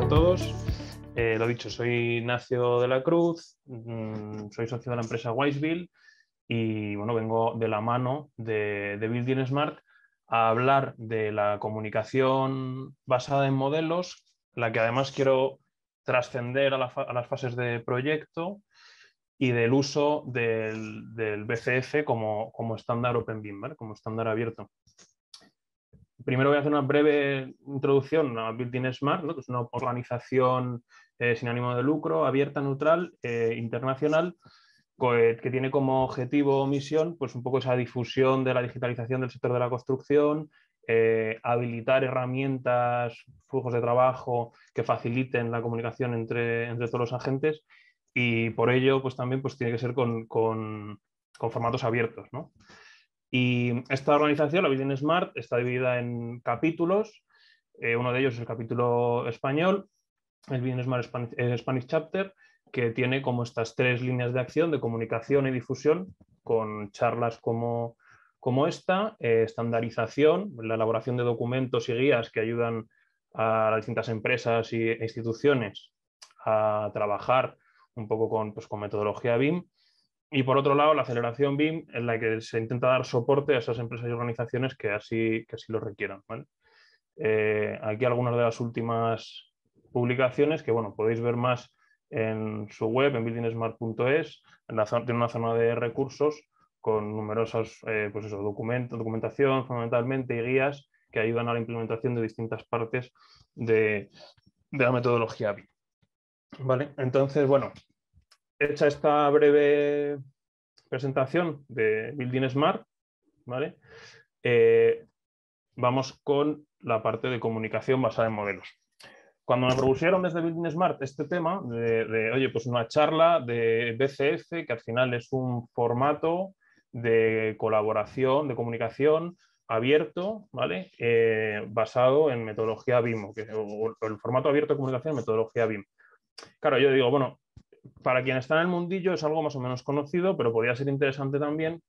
a todos. Eh, lo dicho, soy Ignacio de la Cruz, mm, soy socio de la empresa Wiseville y bueno, vengo de la mano de, Building Smart a hablar de la comunicación basada en modelos, la que además quiero trascender a, las fases de proyecto y del uso del, BCF como, estándar Open BIM, como estándar abierto primero voy a hacer una breve introducción a Building Smart, que es una organización eh, sin ánimo de lucro, abierta, neutral, eh, internacional, que tiene como objetivo o misión pues un poco esa difusión de la digitalización del sector de la construcción, eh, habilitar herramientas, flujos de trabajo que faciliten la comunicación entre, entre todos los agentes y por ello pues también pues tiene que ser con, con, con formatos abiertos. ¿no? Y esta organización, la Vision Smart, está dividida en capítulos. Eh, uno de ellos es el capítulo español, el Vision Smart eh, Spanish, Chapter, que tiene como estas tres líneas de acción de comunicación y difusión con charlas como, como esta, eh, estandarización, la elaboración de documentos y guías que ayudan a las distintas empresas e instituciones a trabajar un poco con, pues, con metodología BIM y por otro lado, la aceleración BIM, en la que se intenta dar soporte a esas empresas y organizaciones que así, que así lo requieran. Eh, aquí algunas de las últimas publicaciones que bueno, podéis ver más en su web, en buildingsmart.es, tiene una zona de recursos con numerosas eh, pues documentación fundamentalmente y guías que ayudan a la implementación de distintas partes de, la metodología BIM. Vale, entonces, bueno, hecha esta breve presentación de Building Smart, ¿vale? Eh, vamos con la parte de comunicación basada en modelos. Cuando me propusieron desde Building Smart este tema de, oye, pues una charla de BCF, que al final es un formato de colaboración, de comunicación abierto, ¿vale? Eh, basado en metodología BIM, el formato abierto de comunicación metodología BIM. Claro, yo digo, bueno, para quien está en el mundillo es algo más o menos conocido, pero podría ser interesante también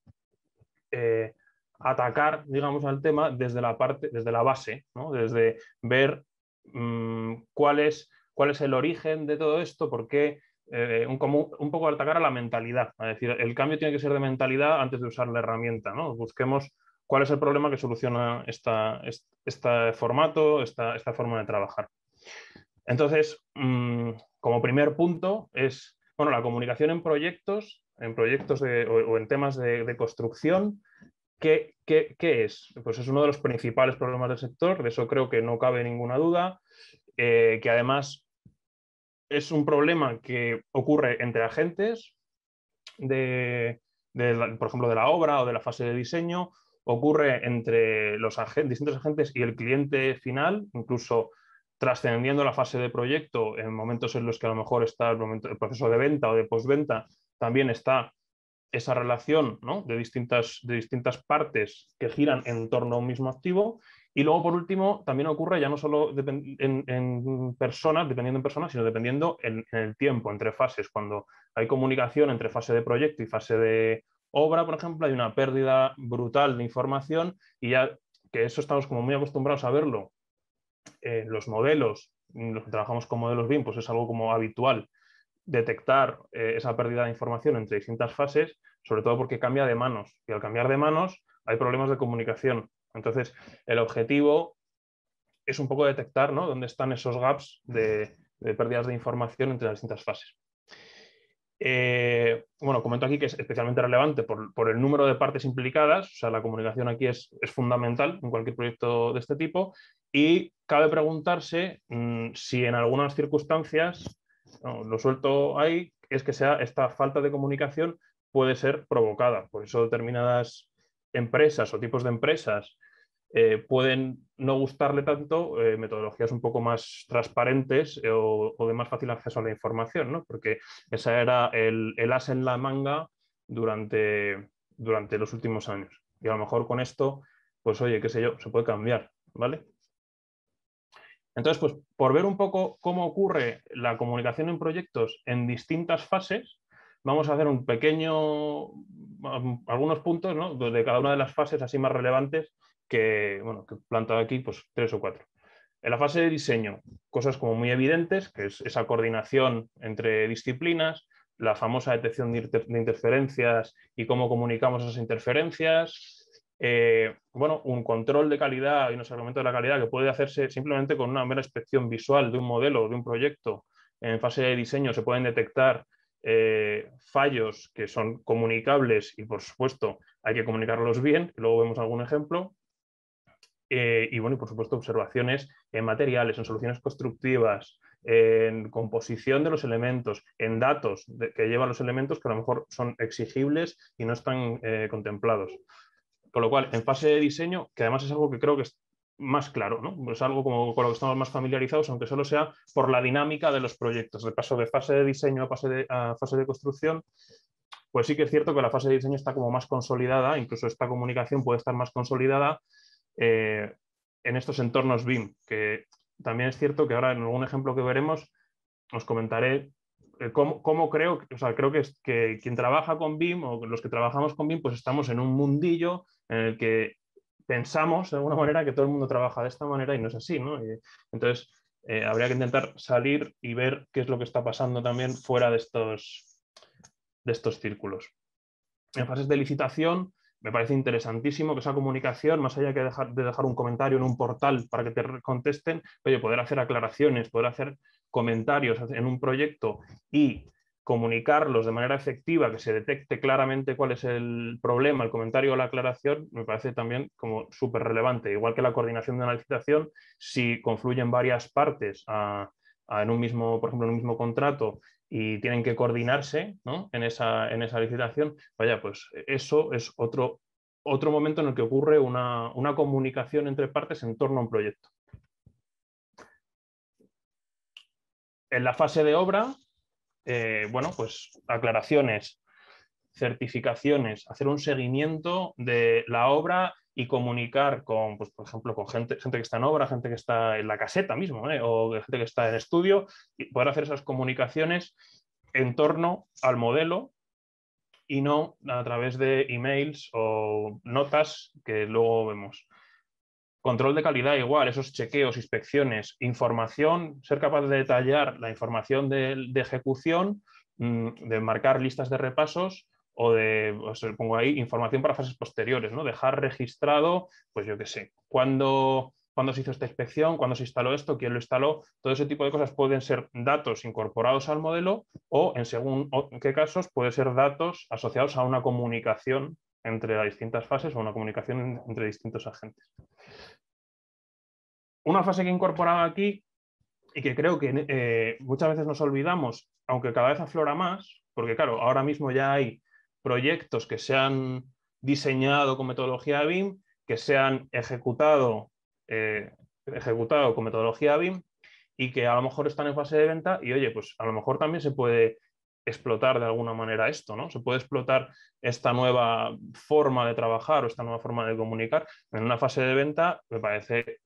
eh, atacar, digamos, al tema desde la parte, desde la base, desde ver mm, cuál, es, cuál es el origen de todo esto, porque eh, un, poco atacar a la mentalidad. Es decir, el cambio tiene que ser de mentalidad antes de usar la herramienta. Busquemos cuál es el problema que soluciona este, formato, esta, esta, forma de trabajar. Entonces, mm, como primer punto es bueno, la comunicación en proyectos, en proyectos o, en temas de, construcción. ¿Qué, es? Pues es uno de los principales problemas del sector, de eso creo que no cabe ninguna duda, eh, que además es un problema que ocurre entre agentes, por ejemplo, de la obra o de la fase de diseño, ocurre entre los distintos agentes y el cliente final, incluso trascendiendo la fase de proyecto en momentos en los que a lo mejor está el, proceso de venta o de postventa, también está esa relación de, distintas, de distintas partes que giran en torno a un mismo activo. Y luego, por último, también ocurre ya no solo en, personas, dependiendo en personas, sino dependiendo en, en, el tiempo, entre fases. Cuando hay comunicación entre fase de proyecto y fase de obra, por ejemplo, hay una pérdida brutal de información y ya que eso estamos como muy acostumbrados a verlo eh, los modelos, mm, los que trabajamos con modelos BIM, pues es algo como habitual detectar eh, esa pérdida de información entre distintas fases, sobre todo porque cambia de manos. Y al cambiar de manos hay problemas de comunicación. Entonces, el objetivo es un poco detectar dónde están esos gaps de, pérdidas de información entre las distintas fases. Eh, bueno, comento aquí que es especialmente relevante por, el número de partes implicadas, o sea, la comunicación aquí es fundamental en cualquier proyecto de este tipo y cabe preguntarse mm, si en algunas circunstancias, lo suelto ahí, es que sea esta falta de comunicación puede ser provocada. Por eso determinadas empresas o tipos de empresas eh, pueden no gustarle tanto eh, metodologías un poco más transparentes eh, o, de más fácil acceso a la información, ¿no? porque esa era el, as en la manga durante, durante los últimos años. Y a lo mejor con esto, pues oye, qué sé yo, se puede cambiar, ¿vale? Entonces, pues por ver un poco cómo ocurre la comunicación en proyectos en distintas fases, vamos a hacer un pequeño, um, algunos puntos de cada una de las fases así más relevantes que, bueno, que he plantado aquí, pues tres o cuatro. En la fase de diseño, cosas como muy evidentes, que es esa coordinación entre disciplinas, la famosa detección de, interferencias y cómo comunicamos esas interferencias, eh, bueno, un control de calidad y un argumentos de la calidad que puede hacerse simplemente con una mera inspección visual de un modelo, o de un proyecto. En fase de diseño se pueden detectar eh, fallos que son comunicables y, por supuesto, hay que comunicarlos bien. Luego vemos algún ejemplo. Eh, y, bueno, por supuesto, observaciones en materiales, en soluciones constructivas, en composición de los elementos, en datos que llevan los elementos que a lo mejor son exigibles y no están contemplados. Con lo cual, en fase de diseño, que además es algo que creo que es más claro, Es algo con lo que estamos más familiarizados, aunque solo sea por la dinámica de los proyectos, de paso de fase de diseño a fase de, fase de construcción, pues sí que es cierto que la fase de diseño está como más consolidada, incluso esta comunicación puede estar más consolidada eh, en estos entornos BIM, que también es cierto que ahora en algún ejemplo que veremos os comentaré eh, cómo, creo, o sea, creo que, que quien trabaja con BIM o los que trabajamos con BIM, pues estamos en un mundillo en el que pensamos de alguna manera que todo el mundo trabaja de esta manera y no es así, ¿no? entonces, eh, habría que intentar salir y ver qué es lo que está pasando también fuera de estos, de estos círculos. En fases de licitación, me parece interesantísimo que esa comunicación, más allá que dejar, de dejar un comentario en un portal para que te contesten, oye, poder hacer aclaraciones, poder hacer comentarios en un proyecto y comunicarlos de manera efectiva, que se detecte claramente cuál es el problema, el comentario o la aclaración, me parece también como súper relevante. Igual que la coordinación de una licitación, si confluyen varias partes en un mismo, por ejemplo, mismo contrato y tienen que coordinarse en, esa, licitación, vaya, pues eso es otro, otro momento en el que ocurre una, una comunicación entre partes en torno a un proyecto. En la fase de obra, eh, bueno, pues aclaraciones, certificaciones, hacer un seguimiento de la obra y comunicar con, pues, por ejemplo, con gente, gente que está en obra, gente que está en la caseta mismo, ¿eh? o gente que está en estudio, y poder hacer esas comunicaciones en torno al modelo y no a través de emails o notas que luego vemos. Control de calidad igual, esos chequeos, inspecciones, información, ser capaz de detallar la información de, ejecución, mm, de marcar listas de repasos, o de, os pues, pongo ahí, información para fases posteriores, ¿no? Dejar registrado, pues yo qué sé, cuándo, cuando se hizo esta inspección, cuándo se instaló esto, quién lo instaló, todo ese tipo de cosas pueden ser datos incorporados al modelo o, en según qué casos, puede ser datos asociados a una comunicación entre las distintas fases o una comunicación entre distintos agentes. Una fase que he incorporado aquí y que creo que eh, muchas veces nos olvidamos, aunque cada vez aflora más, porque claro, ahora mismo ya hay proyectos que se han diseñado con metodología BIM, que se han ejecutado, eh, ejecutado con metodología BIM y que a lo mejor están en fase de venta y oye, pues a lo mejor también se puede explotar de alguna manera esto, ¿no? Se puede explotar esta nueva forma de trabajar o esta nueva forma de comunicar. En una fase de venta me parece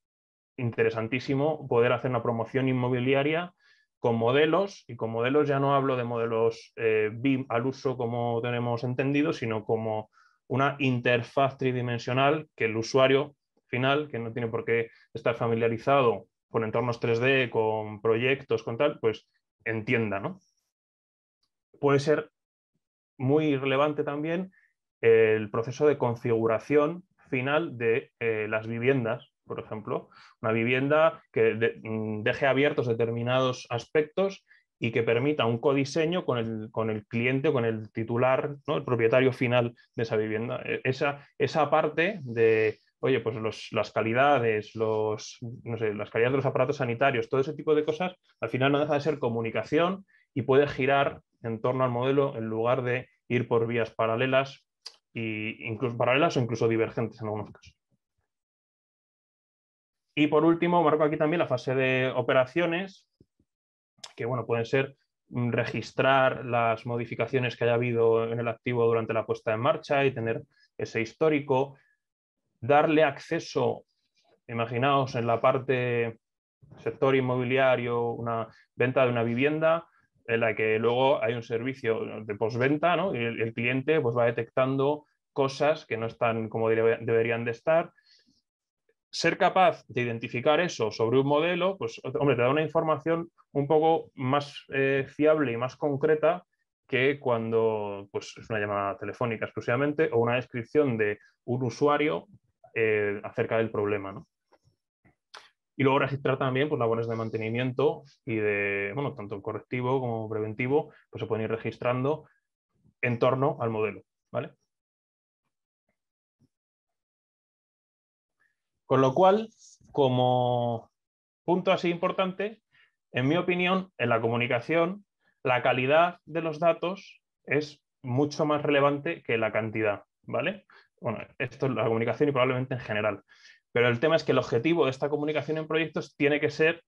interesantísimo poder hacer una promoción inmobiliaria con modelos, y con modelos ya no hablo de modelos eh, BIM al uso como tenemos entendido, sino como una interfaz tridimensional que el usuario final, que no tiene por qué estar familiarizado con entornos 3D, con proyectos, con tal, pues entienda, ¿no? puede ser muy relevante también el proceso de configuración final de eh, las viviendas, por ejemplo. Una vivienda que mm, deje abiertos determinados aspectos y que permita un codiseño con el, con el cliente, con el titular, el propietario final de esa vivienda. E, esa, esa parte de, oye, pues las calidades, los, las calidades de los aparatos sanitarios, todo ese tipo de cosas, al final no deja de ser comunicación y puede girar en torno al modelo en lugar de ir por vías paralelas, y incluso paralelas o incluso divergentes en algunos casos. Y por último, marco aquí también la fase de operaciones, que bueno, pueden ser registrar las modificaciones que haya habido en el activo durante la puesta en marcha y tener ese histórico, darle acceso, imaginaos en la parte sector inmobiliario, una venta de una vivienda, en la que luego hay un servicio de postventa, ¿no? Y el, cliente pues, va detectando cosas que no están como deberían de estar. Ser capaz de identificar eso sobre un modelo, pues, hombre, te da una información un poco más eh, fiable y más concreta que cuando pues, es una llamada telefónica exclusivamente o una descripción de un usuario eh, acerca del problema, ¿no? Y luego registrar también pues, labores de mantenimiento y de, bueno, tanto correctivo como preventivo, pues se pueden ir registrando en torno al modelo, ¿vale? Con lo cual, como punto así importante, en mi opinión, en la comunicación, la calidad de los datos es mucho más relevante que la cantidad, ¿vale? Bueno, esto es la comunicación y probablemente en general. Pero el tema es que el objetivo de esta comunicación en proyectos tiene que ser,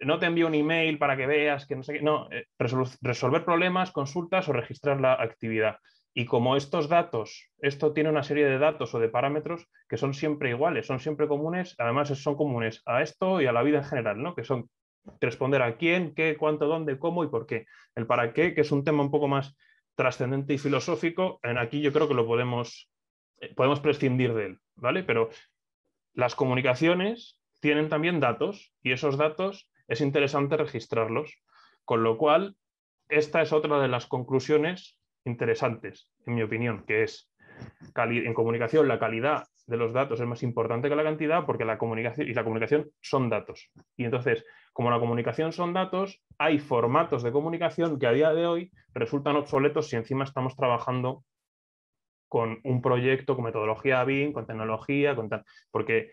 no te envío un email para que veas que no sé qué, no, eh, resolver problemas, consultas o registrar la actividad. Y como estos datos, esto tiene una serie de datos o de parámetros que son siempre iguales, son siempre comunes, además son comunes a esto y a la vida en general, ¿no? Que son responder a quién, qué, cuánto, dónde, cómo y por qué. El para qué, que es un tema un poco más trascendente y filosófico, en aquí yo creo que lo podemos, eh, podemos prescindir de él, ¿vale? Pero las comunicaciones tienen también datos y esos datos es interesante registrarlos, con lo cual esta es otra de las conclusiones interesantes, en mi opinión, que es en comunicación la calidad de los datos es más importante que la cantidad porque la comunicación y la comunicación son datos. Y entonces, como la comunicación son datos, hay formatos de comunicación que a día de hoy resultan obsoletos si encima estamos trabajando con un proyecto, con metodología BIM, con tecnología, con tal. Porque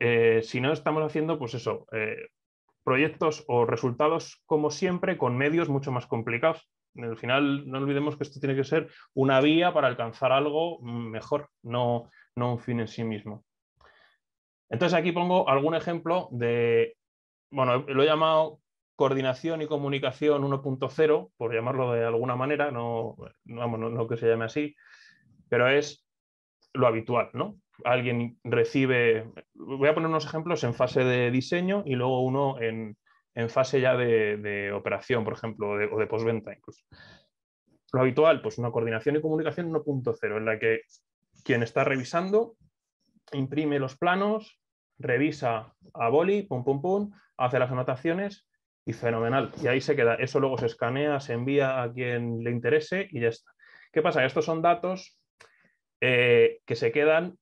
eh, si no estamos haciendo, pues eso, eh, proyectos o resultados como siempre con medios mucho más complicados. Al final, no olvidemos que esto tiene que ser una vía para alcanzar algo mejor, no, un fin en sí mismo. Entonces aquí pongo algún ejemplo de, bueno, lo he llamado coordinación y comunicación 1.0, por llamarlo de alguna manera, no, vamos, no que se llame así, pero es lo habitual, ¿no? Alguien recibe, voy a poner unos ejemplos en fase de diseño y luego uno en, fase ya de, operación, por ejemplo, o de postventa incluso. Lo habitual, pues una coordinación y comunicación 1.0, en la que quien está revisando imprime los planos, revisa a boli, pum, pum, pum, hace las anotaciones y fenomenal. Y ahí se queda. Eso luego se escanea, se envía a quien le interese y ya está. ¿Qué pasa? Estos son datos eh, que se quedan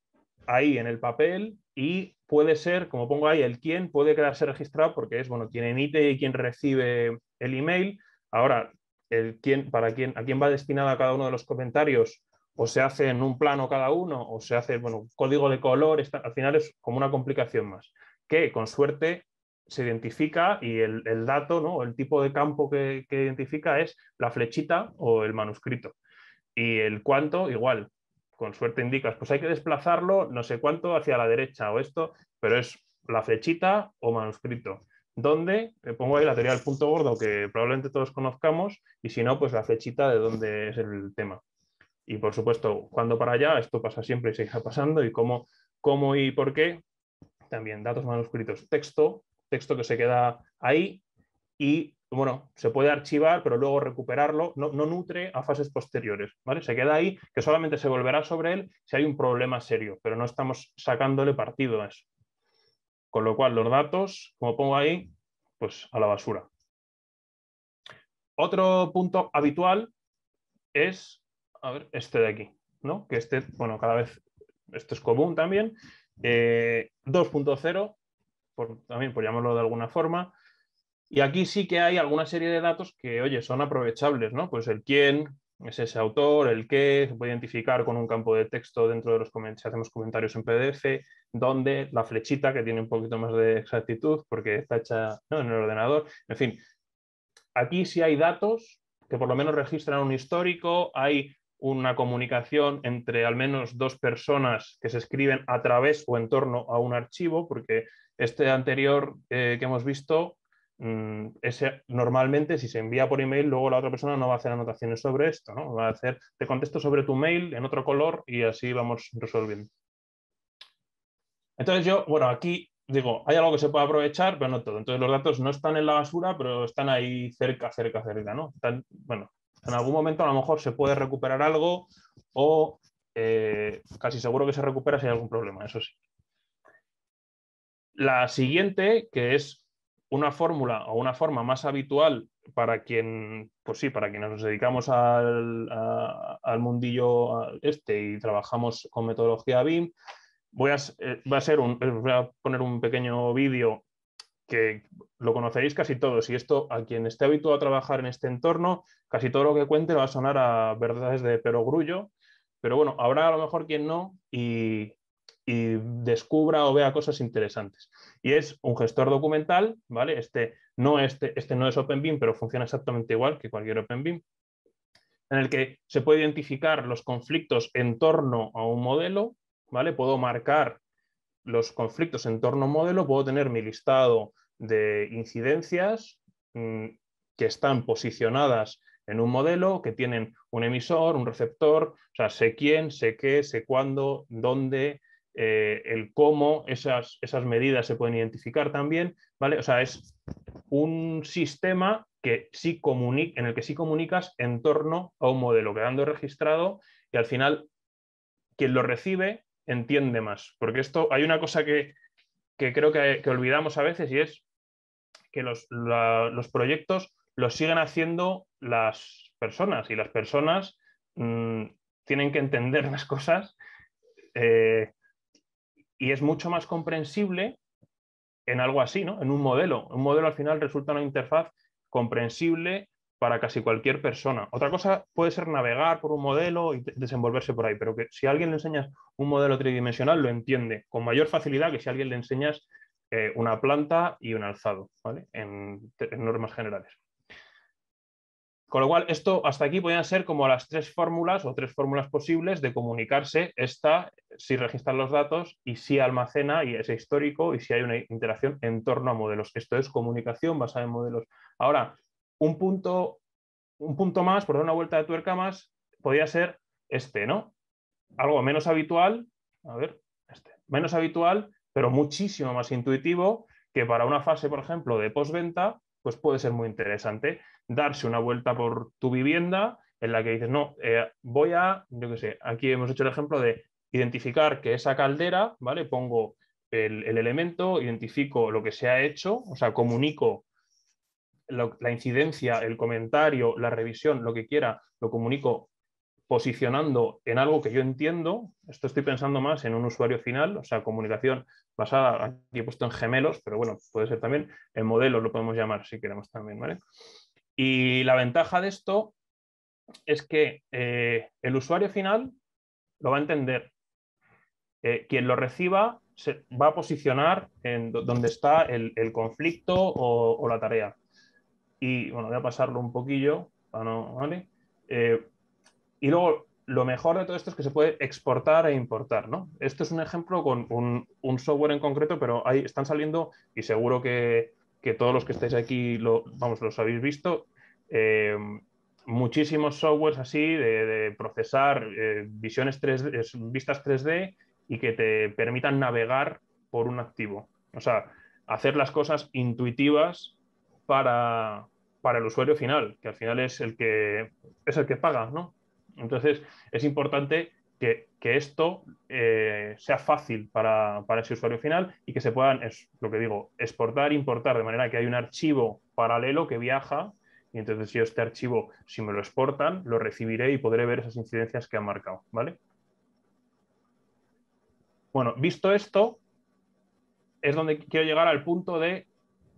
ahí en el papel y puede ser, como pongo ahí, el quién puede quedarse registrado porque es, bueno, quien emite y quien recibe el email. Ahora, el quién, para quién, a quién va destinada cada uno de los comentarios, o se hace en un plano cada uno, o se hace, bueno, código de color, al final es como una complicación más, que con suerte se identifica y el, dato, ¿no? el tipo de campo que, que identifica es la flechita o el manuscrito. Y el cuánto, igual, con suerte indicas, pues hay que desplazarlo no sé cuánto hacia la derecha o esto, pero es la flechita o manuscrito. ¿Dónde? me pongo ahí la teoría del punto gordo que probablemente todos conozcamos y si no, pues la flechita de dónde es el tema. Y por supuesto, cuando para allá, esto pasa siempre y sigue pasando y cómo, cómo y por qué. También datos manuscritos, texto, texto que se queda ahí y bueno, se puede archivar, pero luego recuperarlo, no, nutre a fases posteriores, ¿vale? Se queda ahí, que solamente se volverá sobre él si hay un problema serio, pero no estamos sacándole partido a eso. Con lo cual, los datos, como pongo ahí, pues a la basura. Otro punto habitual es, a ver, este de aquí, ¿no? Que este, bueno, cada vez, esto es común también, 2.0, eh, también por llamarlo de alguna forma, y aquí sí que hay alguna serie de datos que, oye, son aprovechables, ¿no? Pues el quién es ese autor, el qué, se puede identificar con un campo de texto dentro de los comentarios, si hacemos comentarios en PDF, dónde, la flechita que tiene un poquito más de exactitud porque está hecha en el ordenador, en fin. Aquí sí hay datos que por lo menos registran un histórico, hay una comunicación entre al menos dos personas que se escriben a través o en torno a un archivo, porque este anterior eh, que hemos visto Mm, normalmente si se envía por email, luego la otra persona no va a hacer anotaciones sobre esto, ¿no? Va a hacer, te contesto sobre tu mail en otro color y así vamos resolviendo. Entonces yo, bueno, aquí digo, hay algo que se puede aprovechar, pero no todo. Entonces los datos no están en la basura, pero están ahí cerca, cerca, cerca, ¿no? bueno, en algún momento a lo mejor se puede recuperar algo o eh, casi seguro que se recupera si hay algún problema, eso sí. La siguiente, que es una fórmula o una forma más habitual para quien, pues sí, para quienes nos dedicamos al, al mundillo este y trabajamos con metodología BIM, voy a, eh, va a ser eh, a poner un pequeño vídeo que lo conoceréis casi todos y esto a quien esté habituado a trabajar en este entorno, casi todo lo que cuente va a sonar a verdades de perogrullo, pero bueno, habrá a lo mejor quien no y descubra o vea cosas interesantes y es un gestor documental, ¿vale? Este no, este, este no es OpenBIM, pero funciona exactamente igual que cualquier OpenBIM, en el que se puede identificar los conflictos en torno a un modelo, ¿vale? Puedo marcar los conflictos en torno a un modelo, puedo tener mi listado de incidencias mm, que están posicionadas en un modelo, que tienen un emisor, un receptor, o sea, sé quién, sé qué, sé cuándo, dónde, eh, el cómo esas, esas, medidas se pueden identificar también, ¿vale? O sea, es un sistema que sí en el que sí comunicas en torno a un modelo quedando registrado y al final quien lo recibe entiende más. Porque esto hay una cosa que, creo que, olvidamos a veces y es que los, proyectos los siguen haciendo las personas y las personas mm, tienen que entender las cosas. Eh, y es mucho más comprensible en algo así, ¿no? En un modelo. Un modelo al final resulta una interfaz comprensible para casi cualquier persona. Otra cosa puede ser navegar por un modelo y desenvolverse por ahí, pero que si alguien le enseñas un modelo tridimensional lo entiende con mayor facilidad que si alguien le enseñas eh, una planta y un alzado, ¿vale? en normas generales. Con lo cual, esto hasta aquí podían ser como las tres fórmulas o tres fórmulas posibles de comunicarse esta, si registran los datos y si almacena y es histórico y si hay una interacción en torno a modelos. Esto es comunicación basada en modelos. Ahora, un punto, un punto más, por dar una vuelta de tuerca más, podría ser este, ¿no? Algo menos habitual, a ver, este, menos habitual, pero muchísimo más intuitivo que para una fase, por ejemplo, de postventa, pues puede ser muy interesante darse una vuelta por tu vivienda en la que dices, no, eh, voy a, yo qué sé, aquí hemos hecho el ejemplo de identificar que esa caldera, ¿vale? Pongo el, elemento, identifico lo que se ha hecho, o sea, comunico la incidencia, el comentario, la revisión, lo que quiera, lo comunico posicionando en algo que yo entiendo. Esto estoy pensando más en un usuario final, o sea, comunicación basada, aquí he puesto en gemelos, pero bueno, puede ser también en modelos, lo podemos llamar si queremos también, ¿vale? Y la ventaja de esto es que eh, el usuario final lo va a entender. Eh, quien lo reciba se va a posicionar en donde está el, conflicto o, la tarea. Y bueno, voy a pasarlo un poquillo para ¿vale? Eh, y luego, lo mejor de todo esto es que se puede exportar e importar, ¿no? Esto es un ejemplo con un, software en concreto, pero ahí están saliendo y seguro que, todos los que estáis aquí, vamos, los habéis visto, eh, muchísimos softwares así de, procesar eh, visiones 3 vistas 3D y que te permitan navegar por un activo. O sea, hacer las cosas intuitivas para, para el usuario final, que al final es el que, es el que paga, ¿no? Entonces, es importante que, esto eh, sea fácil para, ese usuario final y que se puedan, es lo que digo, exportar, importar, de manera que hay un archivo paralelo que viaja y entonces yo este archivo, si me lo exportan, lo recibiré y podré ver esas incidencias que han marcado, ¿vale? Bueno, visto esto, es donde quiero llegar al punto de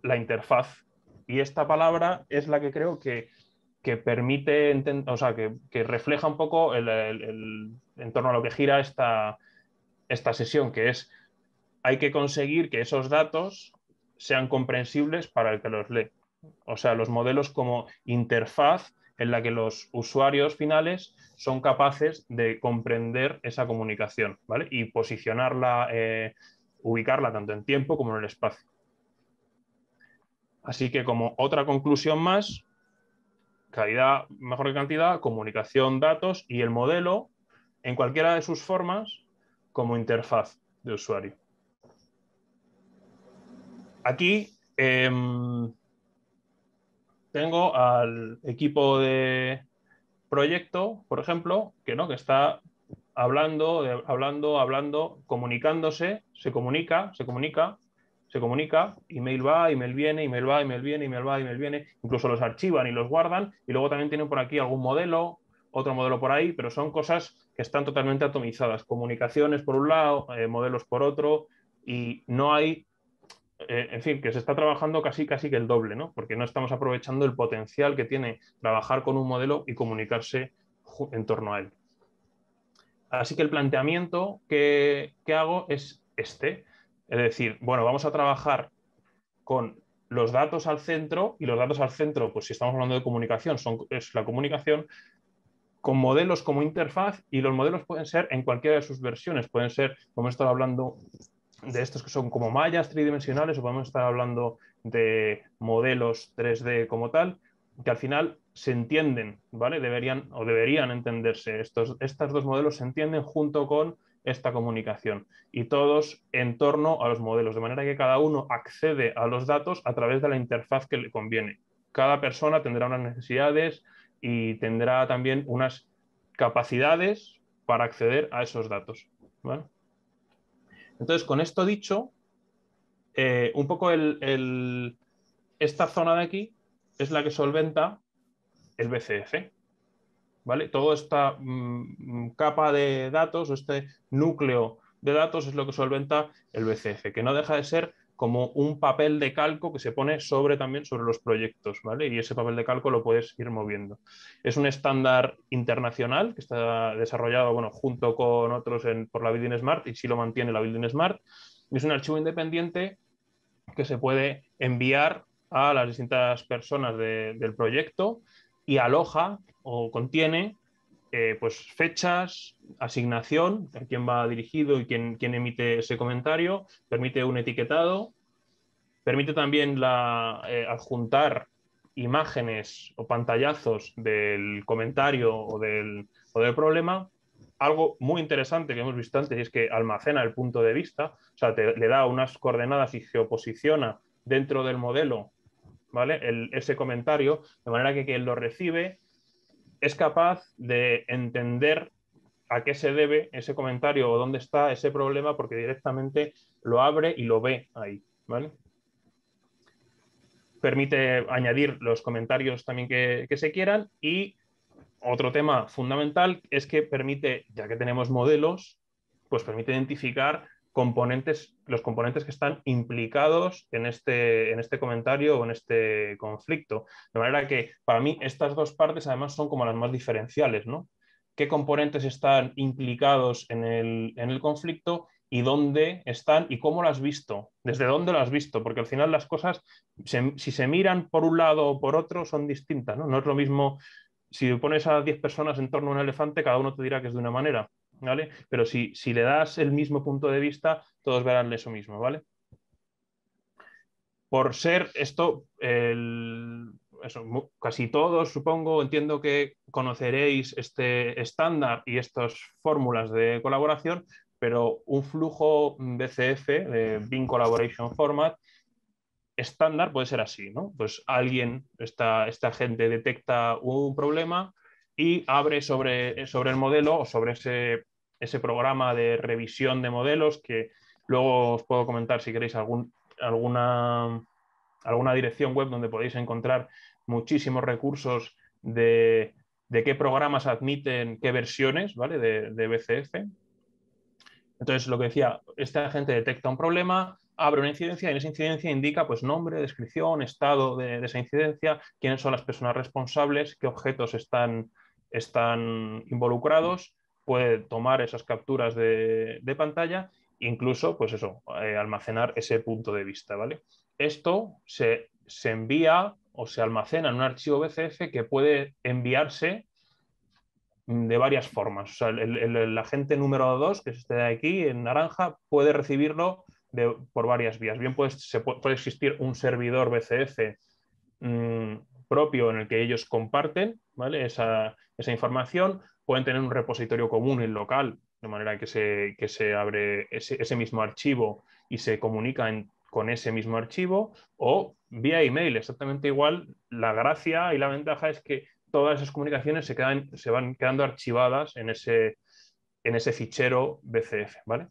la interfaz. Y esta palabra es la que creo que que permite, o sea, que, refleja un poco el, en torno a lo que gira esta, sesión, que es hay que conseguir que esos datos sean comprensibles para el que los lee. O sea, los modelos como interfaz en la que los usuarios finales son capaces de comprender esa comunicación, Y posicionarla, eh, ubicarla tanto en tiempo como en el espacio. Así que como otra conclusión más, calidad mejor que cantidad, comunicación, datos y el modelo en cualquiera de sus formas como interfaz de usuario. Aquí em, tengo al equipo de proyecto, por ejemplo, que, ¿no? que está hablando, hablando, hablando, comunicándose, se comunica, se comunica, se comunica, email va, email viene, email va, email viene, email va, email viene, incluso los archivan y los guardan y luego también tienen por aquí algún modelo, otro modelo por ahí, pero son cosas que están totalmente atomizadas, comunicaciones por un lado, eh, modelos por otro y no hay, eh, en fin, que se está trabajando casi casi que el doble, ¿no? Porque no estamos aprovechando el potencial que tiene trabajar con un modelo y comunicarse en torno a él. Así que el planteamiento que, que hago es este es decir, bueno, vamos a trabajar con los datos al centro y los datos al centro, pues si estamos hablando de comunicación, son, es la comunicación con modelos como interfaz y los modelos pueden ser en cualquiera de sus versiones, pueden ser, como estaba hablando de estos que son como mallas tridimensionales o podemos estar hablando de modelos 3D como tal, que al final se entienden, ¿vale? Deberían o deberían entenderse. Estos, estos dos modelos se entienden junto con esta comunicación y todos en torno a los modelos, de manera que cada uno accede a los datos a través de la interfaz que le conviene. Cada persona tendrá unas necesidades y tendrá también unas capacidades para acceder a esos datos. Entonces, con esto dicho, eh, un poco esta zona de aquí es la que solventa el BCF. ¿vale? Toda esta mm, mm, capa de datos, este núcleo de datos es lo que solventa el BCF, que no deja de ser como un papel de calco que se pone sobre también sobre los proyectos, ¿vale? Y ese papel de calco lo puedes ir moviendo. Es un estándar internacional que está desarrollado, bueno, junto con otros por la Building Smart y sí lo mantiene la Building Smart. Es un archivo independiente que se puede enviar a las distintas personas del proyecto y aloja o contiene eh, pues fechas, asignación, a quién va dirigido y quién, quién emite ese comentario, permite un etiquetado, permite también eh, adjuntar imágenes o pantallazos del comentario o del, del problema. Algo muy interesante que hemos visto antes es que almacena el punto de vista, o sea, te, le da unas coordenadas y geoposiciona dentro del modelo ¿vale? ese comentario, de manera que quien lo recibe es capaz de entender a qué se debe ese comentario o dónde está ese problema porque directamente lo abre y lo ve ahí, ¿vale? Permite añadir los comentarios también que, que se quieran y otro tema fundamental es que permite, ya que tenemos modelos, pues permite identificar componentes, los componentes que están implicados este, en este, comentario o en este conflicto. De manera que para mí estas dos partes además son como las más diferenciales, ¿no? ¿Qué componentes están implicados en el, conflicto y dónde están y cómo las has visto, desde dónde lo has visto, porque al final las cosas, si se miran por un lado o por otro, son distintas, ¿no? No es lo mismo, si pones a 10 personas en torno a un elefante, cada uno te dirá que es de una manera, pero si, le das el mismo punto de vista, todos verán eso mismo, ¿vale? Por ser esto, casi todos, supongo, entiendo que conoceréis este estándar y estas fórmulas de colaboración, pero un flujo BCF, de Bing Collaboration Format, estándar puede ser así, ¿no? Pues alguien, esta, esta gente detecta un problema y abre sobre, sobre el modelo o sobre ese ese programa de revisión de modelos que luego os puedo comentar si queréis alguna, alguna dirección web donde podéis encontrar muchísimos recursos de, qué programas admiten qué versiones ¿vale? de, de BCF. Entonces, lo que decía, este agente detecta un problema, abre una incidencia y en esa incidencia indica pues, nombre, descripción, estado de, esa incidencia, quiénes son las personas responsables, qué objetos están, están involucrados puede tomar esas capturas de, pantalla, incluso, pues eso, eh, almacenar ese punto de vista, ¿vale? Esto se, envía o se almacena en un archivo BCF que puede enviarse de varias formas. el, agente número 2, que es este de aquí, en naranja, puede recibirlo por varias vías. Bien, pues, se puede, existir un servidor BCF mm, propio en el que ellos comparten esa, esa, información pueden tener un repositorio común en local, de manera que se, se abre ese, mismo archivo y se comunica con ese mismo archivo, o vía email, exactamente igual. La gracia y la ventaja es que todas esas comunicaciones se, quedan, se van quedando archivadas en ese, en ese fichero BCF, ¿vale?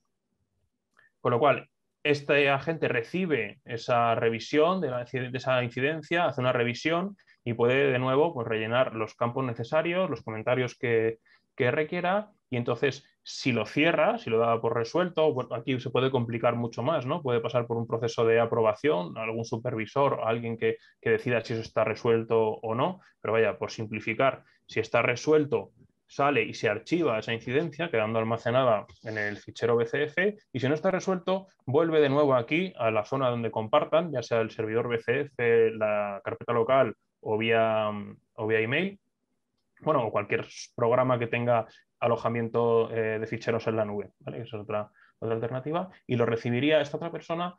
Con lo cual, este agente recibe esa revisión de, de, esa incidencia, hace una revisión y puede de nuevo pues, rellenar los campos necesarios, los comentarios que, requiera y entonces si lo cierra, si lo da por resuelto, aquí se puede complicar mucho más, ¿no? Puede pasar por un proceso de aprobación, algún supervisor, alguien que, que decida si eso está resuelto o no, pero vaya, por simplificar, si está resuelto, sale y se archiva esa incidencia quedando almacenada en el fichero BCF y si no está resuelto, vuelve de nuevo aquí a la zona donde compartan, ya sea el servidor BCF, la carpeta local o vía, o vía email, bueno, o cualquier programa que tenga alojamiento eh, de ficheros en la nube, ¿vale? Esa es otra, otra alternativa, y lo recibiría esta otra persona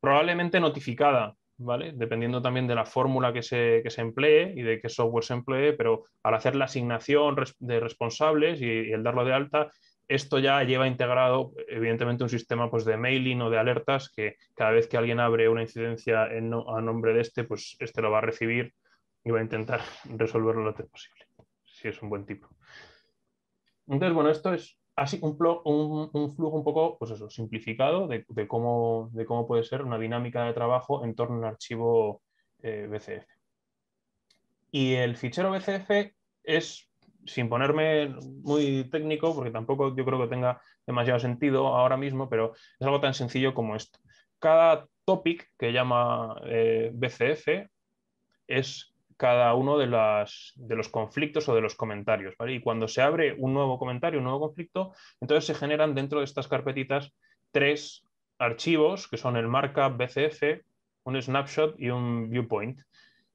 probablemente notificada, ¿vale? Dependiendo también de la fórmula que se, emplee y de qué software se emplee, pero al hacer la asignación de responsables y el darlo de alta, esto ya lleva integrado, evidentemente, un sistema pues, de mailing o de alertas que cada vez que alguien abre una incidencia en a nombre de este, pues este lo va a recibir y va a intentar resolverlo lo antes posible, si es un buen tipo. Entonces, bueno, esto es así un, un, flujo un poco pues eso, simplificado de, cómo, de cómo puede ser una dinámica de trabajo en torno a un archivo eh, BCF. Y el fichero BCF es sin ponerme muy técnico, porque tampoco yo creo que tenga demasiado sentido ahora mismo, pero es algo tan sencillo como esto. Cada topic que llama eh, BCF es cada uno de, las, de, los conflictos o de los comentarios. Y cuando se abre un nuevo comentario, un nuevo conflicto, entonces se generan dentro de estas carpetitas tres archivos, que son el markup BCF, un snapshot y un viewpoint.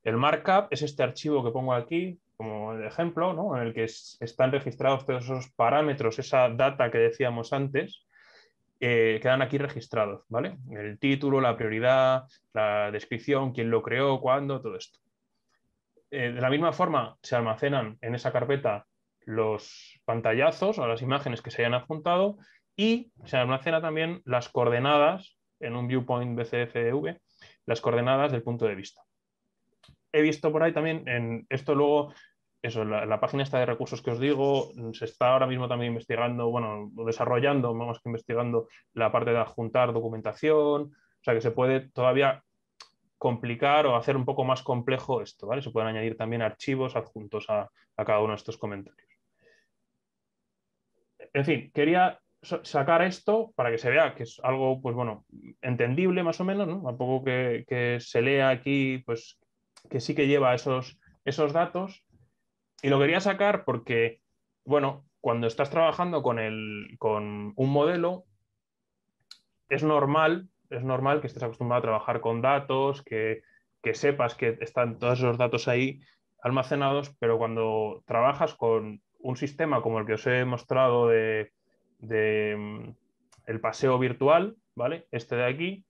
El markup es este archivo que pongo aquí, como el ejemplo, en el que están registrados todos esos parámetros, esa data que decíamos antes, eh, quedan aquí registrados, ¿vale? El título, la prioridad, la descripción, quién lo creó, cuándo, todo esto. Eh, de la misma forma, se almacenan en esa carpeta los pantallazos o las imágenes que se hayan adjuntado y se almacena también las coordenadas en un viewpoint BCFV, las coordenadas del punto de vista he visto por ahí también, en esto luego, eso, la, página esta de recursos que os digo, mm, se está ahora mismo también investigando, bueno, desarrollando, más que investigando, la parte de adjuntar documentación, o sea que se puede todavía complicar o hacer un poco más complejo esto, ¿vale? Se pueden añadir también archivos adjuntos a, cada uno de estos comentarios. En fin, quería sacar esto para que se vea que es algo, pues bueno, entendible más o menos, ¿no? Tampoco que, que se lea aquí, pues que sí que lleva esos, esos datos. Y lo quería sacar porque, bueno, cuando estás trabajando con, el, con un modelo, es normal, es normal que estés acostumbrado a trabajar con datos, que, que sepas que están todos esos datos ahí almacenados, pero cuando trabajas con un sistema como el que os he mostrado de, mm, el paseo virtual, ¿vale? Este de aquí,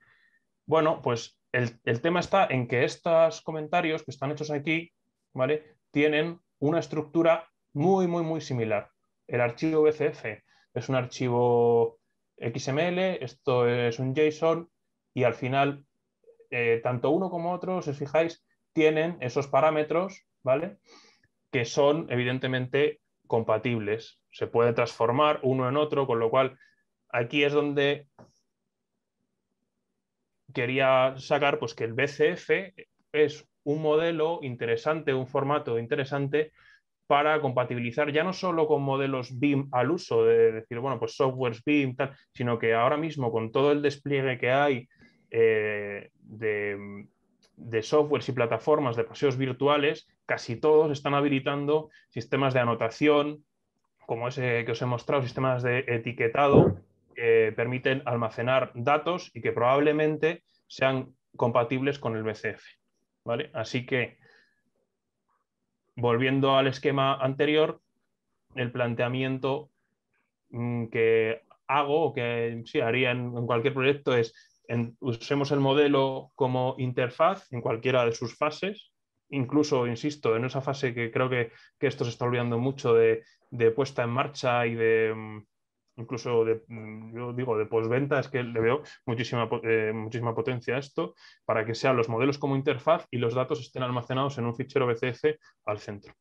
bueno, pues el, tema está en que estos comentarios que están hechos aquí, ¿vale? Tienen una estructura muy, muy, muy similar. El archivo BCF es un archivo XML, esto es un JSON y al final, eh, tanto uno como otro, si os fijáis, tienen esos parámetros, ¿vale? Que son evidentemente compatibles. Se puede transformar uno en otro, con lo cual aquí es donde quería sacar pues, que el BCF es un modelo interesante, un formato interesante para compatibilizar ya no solo con modelos BIM al uso, de decir, bueno, pues softwares BIM, tal, sino que ahora mismo con todo el despliegue que hay eh, de, de softwares y plataformas de paseos virtuales, casi todos están habilitando sistemas de anotación, como ese que os he mostrado, sistemas de etiquetado, permiten almacenar datos y que probablemente sean compatibles con el BCF. ¿vale? Así que, volviendo al esquema anterior, el planteamiento mm, que hago o que sí, haría en, cualquier proyecto es usemos el modelo como interfaz en cualquiera de sus fases, incluso, insisto, en esa fase que creo que, esto se está olvidando mucho de puesta en marcha y de, mm, incluso de, mm, yo digo, de postventa, es que le veo muchísima, eh, muchísima potencia a esto para que sean los modelos como interfaz y los datos estén almacenados en un fichero BCF al centro.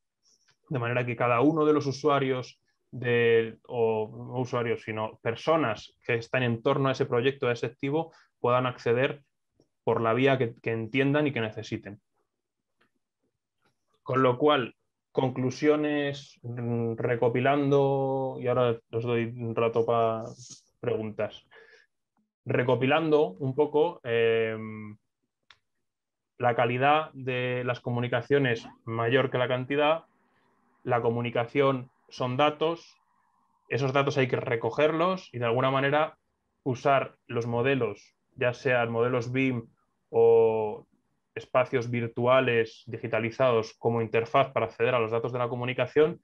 De manera que cada uno de los usuarios de, o no usuarios, sino personas que están en torno a ese proyecto, a ese activo, puedan acceder por la vía que entiendan y que necesiten. Con lo cual, conclusiones mm, recopilando, y ahora os doy un rato para preguntas, recopilando un poco em, la calidad de las comunicaciones mayor que la cantidad, la comunicación son datos, esos datos hay que recogerlos y de alguna manera usar los modelos, ya sean modelos BIM o espacios virtuales digitalizados como interfaz para acceder a los datos de la comunicación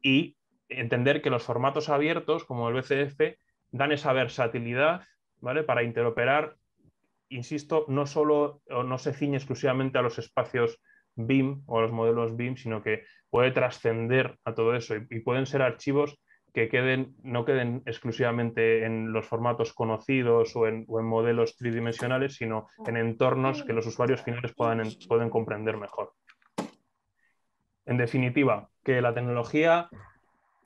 y entender que los formatos abiertos, como el BCF, dan esa versatilidad ¿vale? para interoperar, insisto, no solo o no se ciñe exclusivamente a los espacios BIM o a los modelos BIM, sino que puede trascender a todo eso y pueden ser archivos que queden, no queden exclusivamente en los formatos conocidos o en, modelos tridimensionales, sino en entornos que los usuarios finales puedan, pueden comprender mejor. En definitiva, que la tecnología,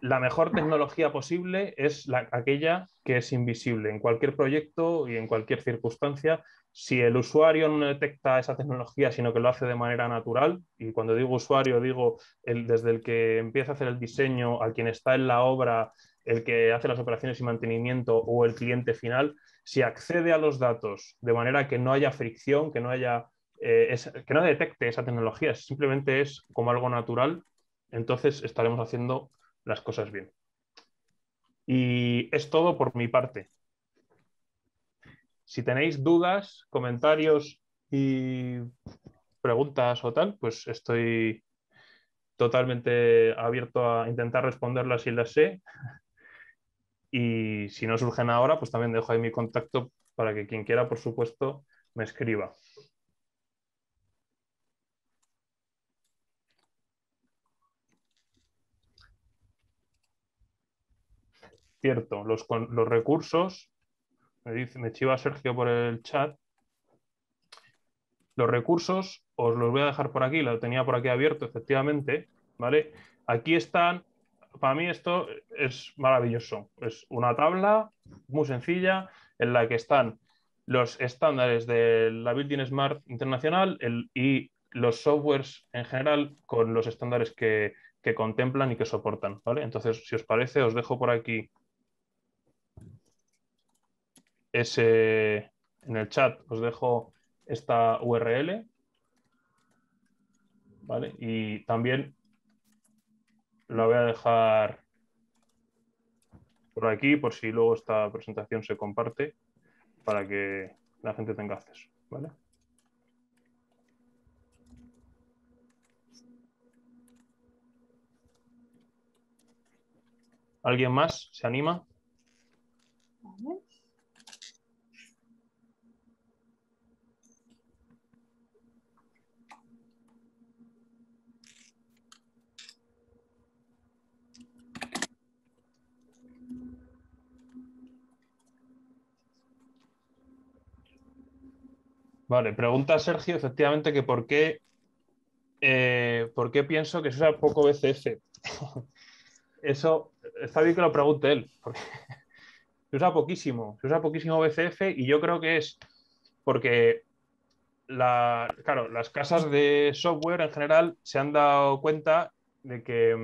la mejor tecnología posible es aquella que es invisible en cualquier proyecto y en cualquier circunstancia si el usuario no detecta esa tecnología, sino que lo hace de manera natural, y cuando digo usuario, digo desde el que empieza a hacer el diseño, al quien está en la obra, el que hace las operaciones y mantenimiento o el cliente final, si accede a los datos de manera que no haya fricción, que no haya eh, que no detecte esa tecnología, simplemente es como algo natural, entonces estaremos haciendo las cosas bien. Y es todo por mi parte. Si tenéis dudas, comentarios y preguntas o tal, pues estoy totalmente abierto a intentar responderlas si las sé. Y si no surgen ahora, pues también dejo ahí mi contacto para que quien quiera, por supuesto, me escriba. Cierto, los, los recursos me, dice, me chiva Sergio por el chat. Los recursos os los voy a dejar por aquí, lo tenía por aquí abierto, efectivamente. ¿vale? Aquí están, para mí esto es maravilloso. Es una tabla muy sencilla en la que están los estándares de la Building Smart Internacional el, y los softwares en general con los estándares que, que contemplan y que soportan. ¿vale? Entonces, si os parece, os dejo por aquí ese, en el chat os dejo esta URL. ¿Vale? Y también la voy a dejar por aquí, por si luego esta presentación se comparte, para que la gente tenga acceso. ¿Alguien más se anima? Vale. Vale, pregunta Sergio, efectivamente, que por qué, eh, pienso que se usa poco BCF. Eso está bien que lo pregunte él, porque se usa poquísimo, se usa poquísimo BCF y yo creo que es porque claro, las casas de software en general se han dado cuenta de que,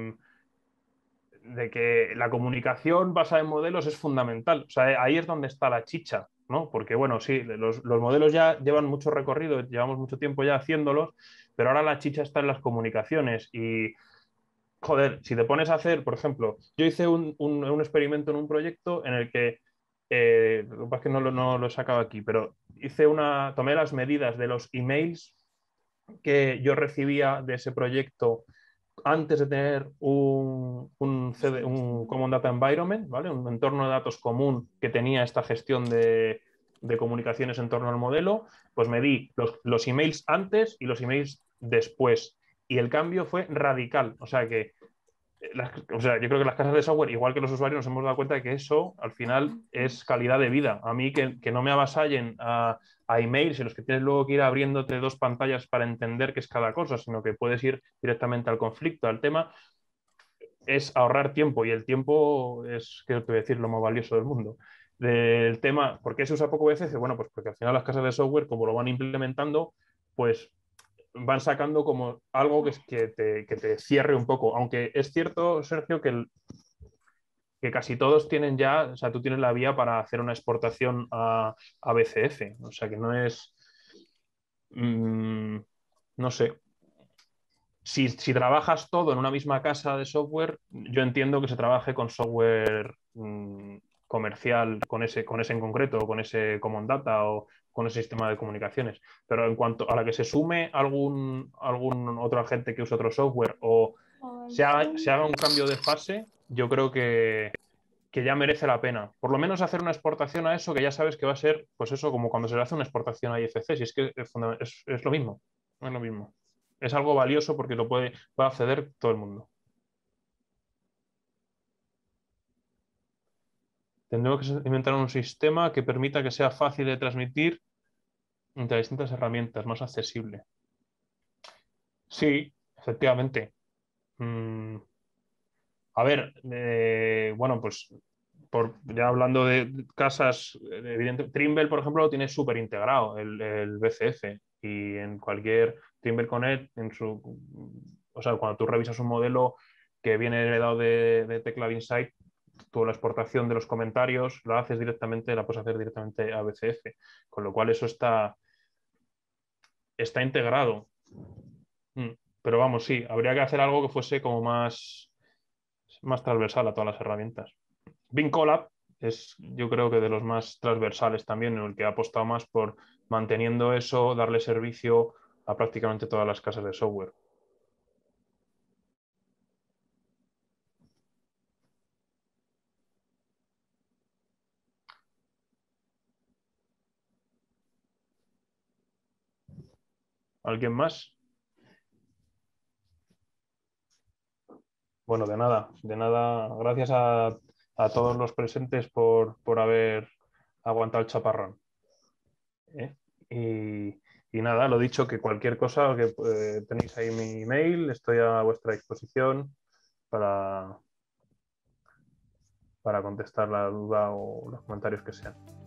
mm, de que la comunicación basada en modelos es fundamental. O sea, ahí es donde está la chicha. ¿no? Porque bueno, sí, los, los, modelos ya llevan mucho recorrido, llevamos mucho tiempo ya haciéndolos, pero ahora la chicha está en las comunicaciones y, joder, si te pones a hacer, por ejemplo, yo hice un, experimento en un proyecto en el que, eh, lo que pasa es que no lo, no lo he sacado aquí, pero hice una, tomé las medidas de los emails que yo recibía de ese proyecto antes de tener un, un, un Common Data Environment, ¿vale? un entorno de datos común que tenía esta gestión de, comunicaciones en torno al modelo, pues me di los, los, emails antes y los emails después. Y el cambio fue radical. O sea que o sea, yo creo que las casas de software, igual que los usuarios, nos hemos dado cuenta de que eso al final es calidad de vida. A mí que, que no me avasallen a, a, emails en los que tienes luego que ir abriéndote dos pantallas para entender qué es cada cosa, sino que puedes ir directamente al conflicto, al tema, es ahorrar tiempo y el tiempo es, creo que decir, lo más valioso del mundo. Del tema, ¿por qué se usa poco veces? Bueno, pues porque al final las casas de software, como lo van implementando, pues van sacando como algo que, te, que te cierre un poco. Aunque es cierto, Sergio, que, que casi todos tienen ya, o sea, tú tienes la vía para hacer una exportación a, BCF. O sea, que no es. Mm, no sé. Si, trabajas todo en una misma casa de software, yo entiendo que se trabaje con software mm, comercial, con ese, con ese en concreto, con ese Common Data o con el sistema de comunicaciones. Pero en cuanto a la que se sume algún, algún otro agente que use otro software o se haga, se haga un cambio de fase, yo creo que, ya merece la pena. Por lo menos hacer una exportación a eso que ya sabes que va a ser, pues eso, como cuando se le hace una exportación a IFC, si es que es, lo mismo, es lo mismo. Es algo valioso porque lo puede, puede acceder todo el mundo. Tendremos que inventar un sistema que permita que sea fácil de transmitir entre distintas herramientas, más accesible. Sí, efectivamente. Mm. A ver, eh, bueno, pues ya hablando de casas, evidente, Trimble, por ejemplo, lo tiene súper integrado el, BCF y en cualquier Trimble Connect, en su, o sea, cuando tú revisas un modelo que viene heredado de, de Insight, tú la exportación de los comentarios la haces directamente, la puedes hacer directamente a BCF, con lo cual eso está, está integrado. Mm, pero vamos, sí, habría que hacer algo que fuese como más, más transversal a todas las herramientas. Bing Collab es yo creo que de los más transversales también, en el que ha apostado más por manteniendo eso, darle servicio a prácticamente todas las casas de software. ¿Alguien más? Bueno, de nada, de nada. Gracias a, todos los presentes por, por, haber aguantado el chaparrón. ¿Eh? Y, nada, lo dicho, que cualquier cosa, que eh, tenéis ahí mi email, estoy a vuestra disposición para, para contestar la duda o los comentarios que sean.